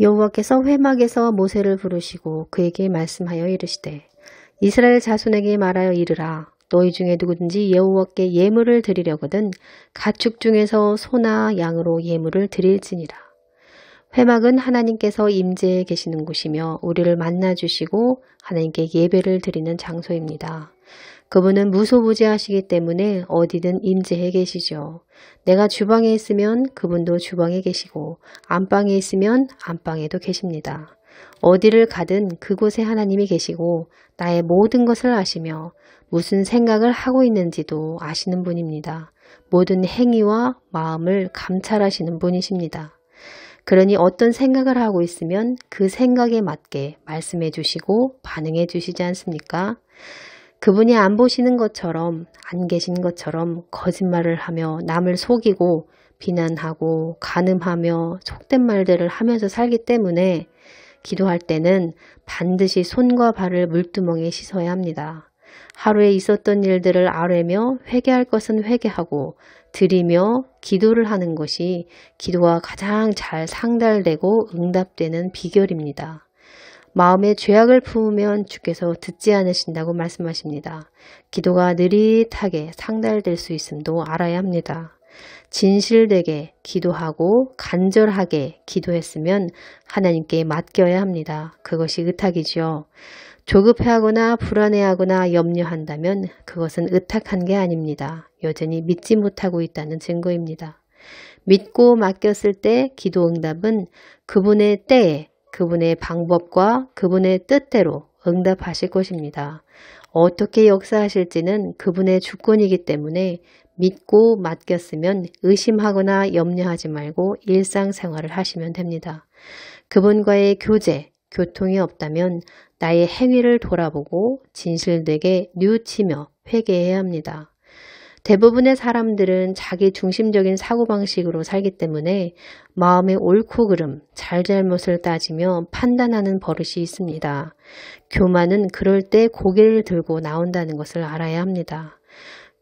여호와께서 회막에서 모세를 부르시고 그에게 말씀하여 이르시되 이스라엘 자손에게 말하여 이르라 너희 중에 누구든지 여호와께 예물을 드리려거든 가축 중에서 소나 양으로 예물을 드릴지니라 회막은 하나님께서 임재해 계시는 곳이며 우리를 만나 주시고 하나님께 예배를 드리는 장소입니다. 그분은 무소부지하시기 때문에 어디든 임재해 계시죠. 내가 주방에 있으면 그분도 주방에 계시고 안방에 있으면 안방에도 계십니다. 어디를 가든 그곳에 하나님이 계시고 나의 모든 것을 아시며 무슨 생각을 하고 있는지도 아시는 분입니다. 모든 행위와 마음을 감찰하시는 분이십니다. 그러니 어떤 생각을 하고 있으면 그 생각에 맞게 말씀해 주시고 반응해 주시지 않습니까? 그분이 안 보시는 것처럼, 안 계신 것처럼 거짓말을 하며 남을 속이고 비난하고 가늠하며 속된 말들을 하면서 살기 때문에 기도할 때는 반드시 손과 발을 물두멍에 씻어야 합니다. 하루에 있었던 일들을 아뢰며 회개할 것은 회개하고 드리며 기도를 하는 것이 기도와 가장 잘 상달되고 응답되는 비결입니다. 마음에 죄악을 품으면 주께서 듣지 않으신다고 말씀하십니다. 기도가 느릿하게 상달될 수 있음도 알아야 합니다. 진실되게 기도하고 간절하게 기도했으면 하나님께 맡겨야 합니다. 그것이 의탁이지요. 조급해하거나 불안해하거나 염려한다면 그것은 의탁한 게 아닙니다. 여전히 믿지 못하고 있다는 증거입니다. 믿고 맡겼을 때 기도 응답은 그분의 때에 그분의 방법과 그분의 뜻대로 응답하실 것입니다. 어떻게 역사하실지는 그분의 주권이기 때문에 믿고 맡겼으면 의심하거나 염려하지 말고 일상생활을 하시면 됩니다. 그분과의 교제, 교통이 없다면 나의 행위를 돌아보고 진실되게 뉘우치며 회개해야 합니다. 대부분의 사람들은 자기 중심적인 사고방식으로 살기 때문에 마음의 옳고 그름, 잘잘못을 따지며 판단하는 버릇이 있습니다. 교만은 그럴 때 고개를 들고 나온다는 것을 알아야 합니다.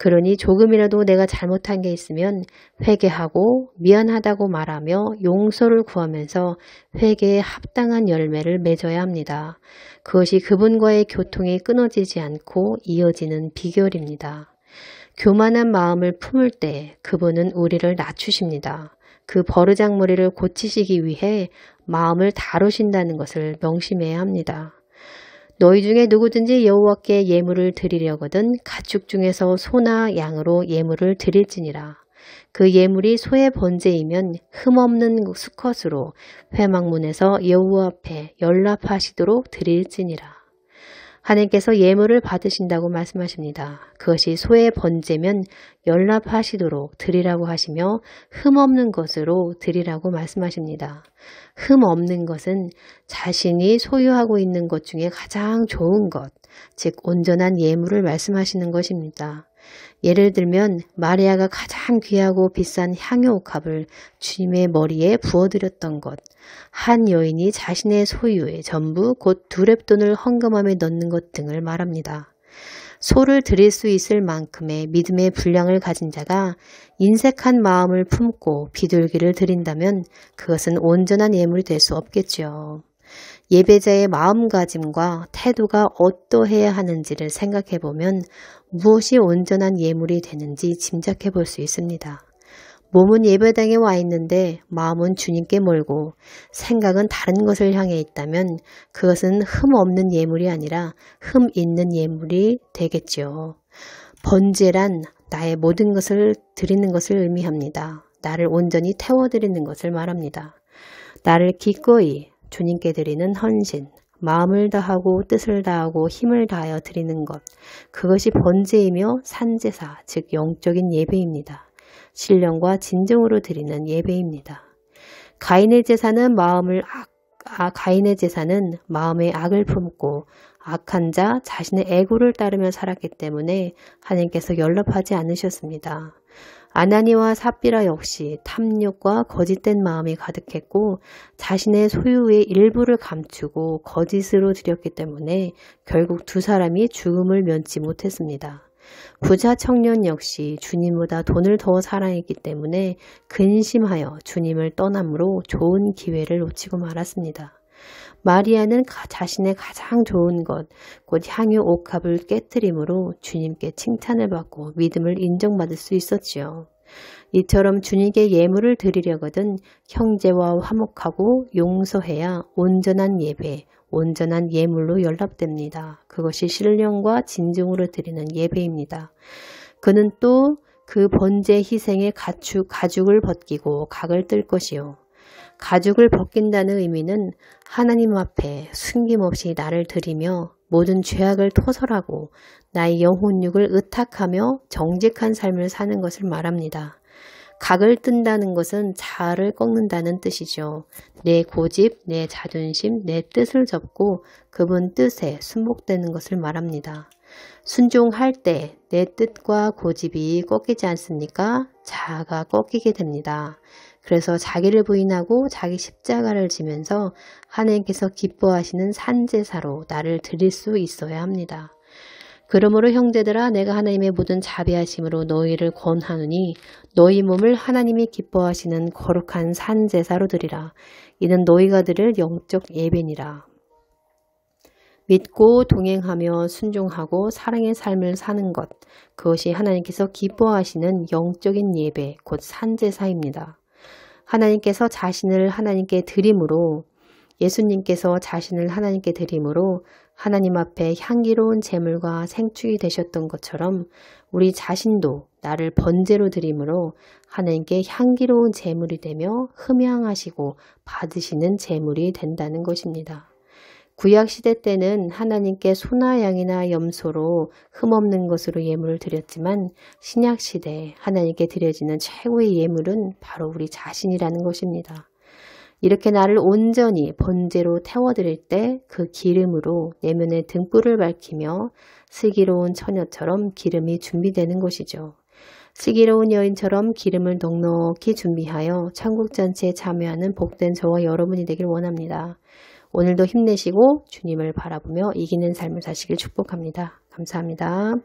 그러니 조금이라도 내가 잘못한 게 있으면 회개하고 미안하다고 말하며 용서를 구하면서 회개에 합당한 열매를 맺어야 합니다. 그것이 그분과의 교통이 끊어지지 않고 이어지는 비결입니다. 교만한 마음을 품을 때 그분은 우리를 낮추십니다. 그 버르장머리를 고치시기 위해 마음을 다루신다는 것을 명심해야 합니다. 너희 중에 누구든지 여호와께 예물을 드리려거든 가축 중에서 소나 양으로 예물을 드릴지니라. 그 예물이 소의 번제이면 흠없는 수컷으로 회막문에서 여호와 앞에 연락하시도록 드릴지니라. 하나님께서 예물을 받으신다고 말씀하십니다. 그것이 소의 번제면 연락하시도록 드리라고 하시며 흠 없는 것으로 드리라고 말씀하십니다. 흠 없는 것은 자신이 소유하고 있는 것 중에 가장 좋은 것, 즉 온전한 예물을 말씀하시는 것입니다. 예를 들면 마리아가 가장 귀하고 비싼 향유 옥합을 주님의 머리에 부어드렸던 것, 한 여인이 자신의 소유의 전부 곧 두랩돈을 헌금함에 넣는 것 등을 말합니다. 소를 드릴 수 있을 만큼의 믿음의 분량을 가진 자가 인색한 마음을 품고 비둘기를 드린다면 그것은 온전한 예물이 될 수 없겠지요. 예배자의 마음가짐과 태도가 어떠해야 하는지를 생각해 보면 무엇이 온전한 예물이 되는지 짐작해 볼 수 있습니다. 몸은 예배당에 와 있는데 마음은 주님께 몰고 생각은 다른 것을 향해 있다면 그것은 흠 없는 예물이 아니라 흠 있는 예물이 되겠지요. 번제란 나의 모든 것을 드리는 것을 의미합니다. 나를 온전히 태워드리는 것을 말합니다. 나를 기꺼이 주님께 드리는 헌신, 마음을 다하고 뜻을 다하고 힘을 다하여 드리는 것. 그것이 번제이며 산제사, 즉 영적인 예배입니다. 신령과 진정으로 드리는 예배입니다. 가인의 제사는 마음을 악, 아, 가인의 제사는 마음의 악을 품고 악한 자 자신의 애고를 따르며 살았기 때문에 하나님께서 연락하지 않으셨습니다. 아나니와 삽비라 역시 탐욕과 거짓된 마음이 가득했고 자신의 소유의 일부를 감추고 거짓으로 드렸기 때문에 결국 두 사람이 죽음을 면치 못했습니다. 부자 청년 역시 주님보다 돈을 더 사랑했기 때문에 근심하여 주님을 떠남으로 좋은 기회를 놓치고 말았습니다. 마리아는 자신의 가장 좋은 것, 곧 향유 옥합을 깨뜨림으로 주님께 칭찬을 받고 믿음을 인정받을 수 있었지요. 이처럼 주님께 예물을 드리려거든 형제와 화목하고 용서해야 온전한 예배, 온전한 예물로 연락됩니다. 그것이 신령과 진중으로 드리는 예배입니다. 그는 또 그 번제 희생의 가축, 가죽을 벗기고 각을 뜰 것이요. 가죽을 벗긴다는 의미는 하나님 앞에 숨김없이 나를 드리며 모든 죄악을 토설하고 나의 영혼육을 의탁하며 정직한 삶을 사는 것을 말합니다. 각을 뜬다는 것은 자아를 꺾는다는 뜻이죠. 내 고집, 내 자존심, 내 뜻을 접고 그분 뜻에 순복되는 것을 말합니다. 순종할 때 내 뜻과 고집이 꺾이지 않습니까? 자아가 꺾이게 됩니다. 그래서 자기를 부인하고 자기 십자가를 지면서 하나님께서 기뻐하시는 산제사로 나를 드릴 수 있어야 합니다. 그러므로 형제들아 내가 하나님의 모든 자비하심으로 너희를 권하느니 너희 몸을 하나님이 기뻐하시는 거룩한 산제사로 드리라. 이는 너희가 드릴 영적 예배니라. 믿고 동행하며 순종하고 사랑의 삶을 사는 것 그것이 하나님께서 기뻐하시는 영적인 예배 곧 산제사입니다. 하나님께서 자신을 하나님께 드림으로 예수님께서 자신을 하나님께 드림으로 하나님 앞에 향기로운 제물과 생축이 되셨던 것처럼 우리 자신도 나를 번제로 드림으로 하나님께 향기로운 제물이 되며 흠양하시고 받으시는 제물이 된다는 것입니다. 구약시대 때는 하나님께 소나 양이나 염소로 흠없는 것으로 예물을 드렸지만 신약시대 하나님께 드려지는 최고의 예물은 바로 우리 자신이라는 것입니다. 이렇게 나를 온전히 본제로 태워드릴 때 그 기름으로 내면의 등불을 밝히며 슬기로운 처녀처럼 기름이 준비되는 것이죠. 슬기로운 여인처럼 기름을 넉넉히 준비하여 천국잔치에 참여하는 복된 저와 여러분이 되길 원합니다. 오늘도 힘내시고 주님을 바라보며 이기는 삶을 사시길 축복합니다. 감사합니다.